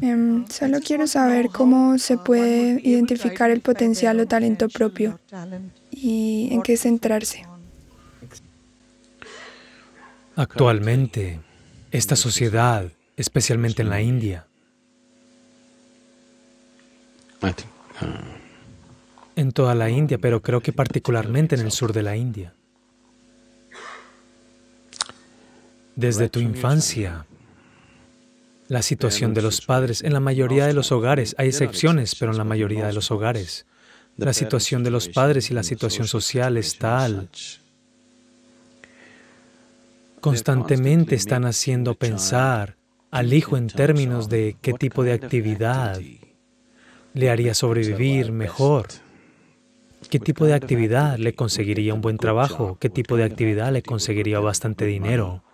Em, solo quiero saber cómo se puede identificar el potencial o talento propio y en qué centrarse. Actualmente, esta sociedad, especialmente en la India, uh, en toda la India, pero creo que particularmente en el sur de la India, desde tu infancia, la situación de los padres en la mayoría de los hogares, hay excepciones, pero en la mayoría de los hogares, la situación de los padres y la situación social es tal. Constantemente están haciendo pensar al hijo en términos de qué tipo de actividad le haría sobrevivir mejor, qué tipo de actividad le conseguiría un buen trabajo, qué tipo de actividad le conseguiría bastante dinero.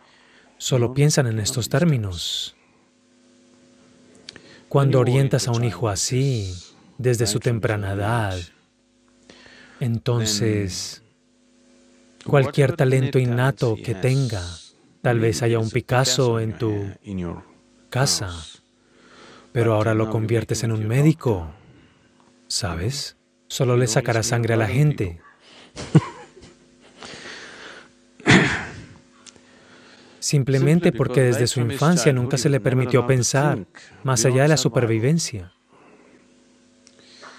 Solo piensan en estos términos. Cuando orientas a un hijo así, desde su temprana edad, entonces cualquier talento innato que tenga, tal vez haya un Picasso en tu casa, pero ahora lo conviertes en un médico, ¿sabes? Solo le sacará sangre a la gente. simplemente porque desde su infancia nunca se le permitió pensar más allá de la supervivencia.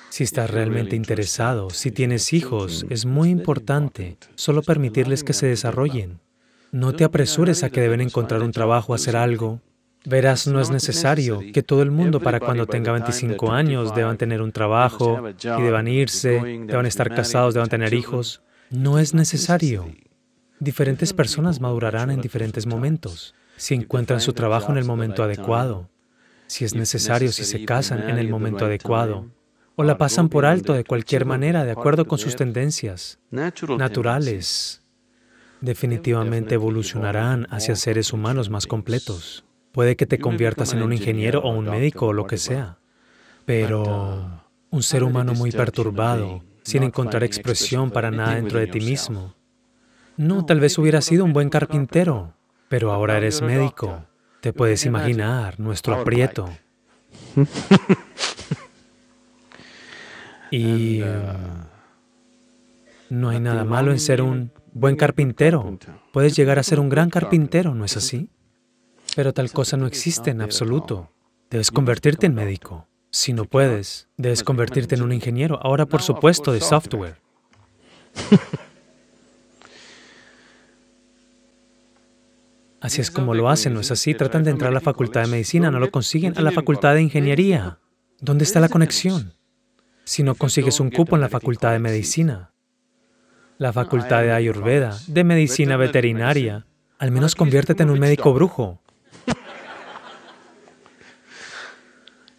Si estás realmente interesado, si tienes hijos, es muy importante solo permitirles que se desarrollen. No te apresures a que deben encontrar un trabajo, hacer algo. Verás, no es necesario que todo el mundo para cuando tenga 25 años deban tener un trabajo y deban irse, deban estar casados, deban tener hijos. No es necesario. Diferentes personas madurarán en diferentes momentos, si encuentran su trabajo en el momento adecuado, si es necesario, si se casan en el momento adecuado, o la pasan por alto de cualquier manera de acuerdo con sus tendencias naturales. Definitivamente evolucionarán hacia seres humanos más completos. Puede que te conviertas en un ingeniero o un médico o lo que sea, pero un ser humano muy perturbado, sin encontrar expresión para nada dentro de ti mismo, no, tal vez hubiera sido un buen carpintero, pero ahora eres médico. Te puedes imaginar nuestro aprieto. Y no hay nada malo en ser un buen carpintero. Puedes llegar a ser un gran carpintero, ¿no es así? Pero tal cosa no existe en absoluto. Debes convertirte en médico. Si no puedes, debes pues convertirte en un ingeniero. Ahora, por supuesto, de software. Así es como lo hacen, ¿no es así? Tratan de entrar a la Facultad de Medicina, no lo consiguen, a la Facultad de Ingeniería. ¿Dónde está la conexión? Si no pues, consigues un cupo en la Facultad de Medicina, la ah, Facultad de Ayurveda, de Medicina Veterinaria, al ah, menos conviértete en un médico brujo.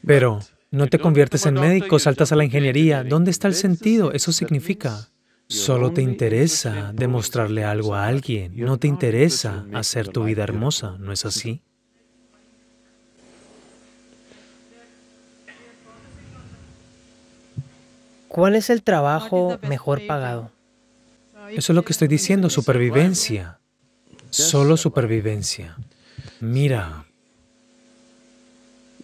Pero no te conviertes en médico, saltas a la ingeniería. ¿Dónde está el sentido? ¿eh? Eso significa Solo te interesa demostrarle algo a alguien, no te interesa hacer tu vida hermosa, ¿no es así? ¿Cuál es el trabajo mejor pagado? Eso es lo que estoy diciendo, supervivencia. Solo supervivencia. Mira,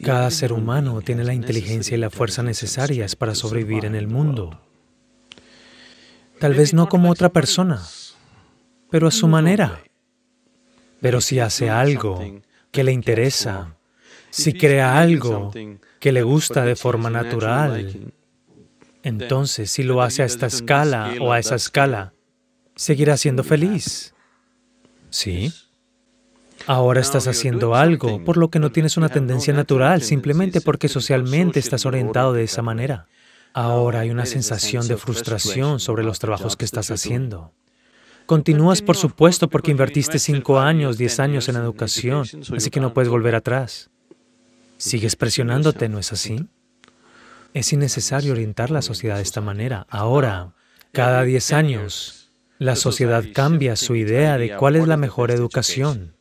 cada ser humano tiene la inteligencia y la fuerza necesarias para sobrevivir en el mundo. Tal vez no como otra persona, pero a su manera. Pero si hace algo que le interesa, si crea algo que le gusta de forma natural, entonces si lo hace a esta escala o a esa escala, seguirá siendo feliz. ¿Sí? Ahora estás haciendo algo por lo que no tienes una tendencia natural, simplemente porque socialmente estás orientado de esa manera. Ahora hay una sensación de frustración sobre los trabajos que estás haciendo. Continúas, por supuesto, porque invertiste cinco años, diez años en educación, así que no puedes volver atrás. Sigues presionándote, ¿no es así? Es innecesario orientar la sociedad de esta manera. Ahora, cada diez años, la sociedad cambia su idea de cuál es la mejor este educación.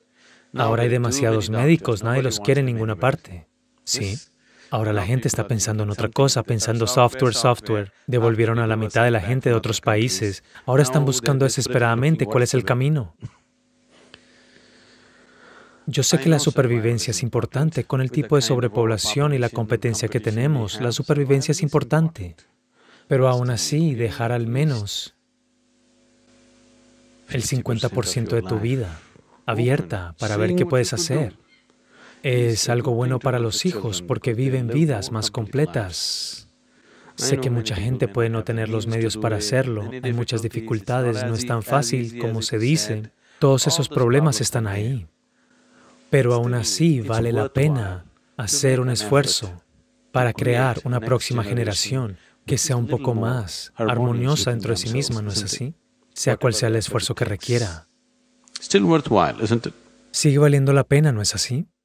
Ahora hay demasiados médicos, nadie los quiere este en ninguna parte. ¿Sí? Ahora la gente está pensando en otra cosa, pensando software, software. Devolvieron a la mitad de la gente de otros países. Ahora están buscando desesperadamente cuál es el camino. Yo sé que la supervivencia es importante con el tipo de sobrepoblación y la competencia que tenemos. La supervivencia es importante. Pero aún así, dejar al menos el 50% de tu vida abierta para ver qué puedes hacer. Es algo bueno para los hijos porque viven vidas más completas. Sé que mucha gente puede no tener los medios para hacerlo, hay muchas dificultades, no es tan fácil como se dice, todos esos problemas están ahí. Pero aún así vale la pena hacer un esfuerzo para crear una próxima generación que sea un poco más armoniosa dentro de sí misma, ¿no es así? Sea cual sea el esfuerzo que requiera. Sigue valiendo la pena, ¿no es así?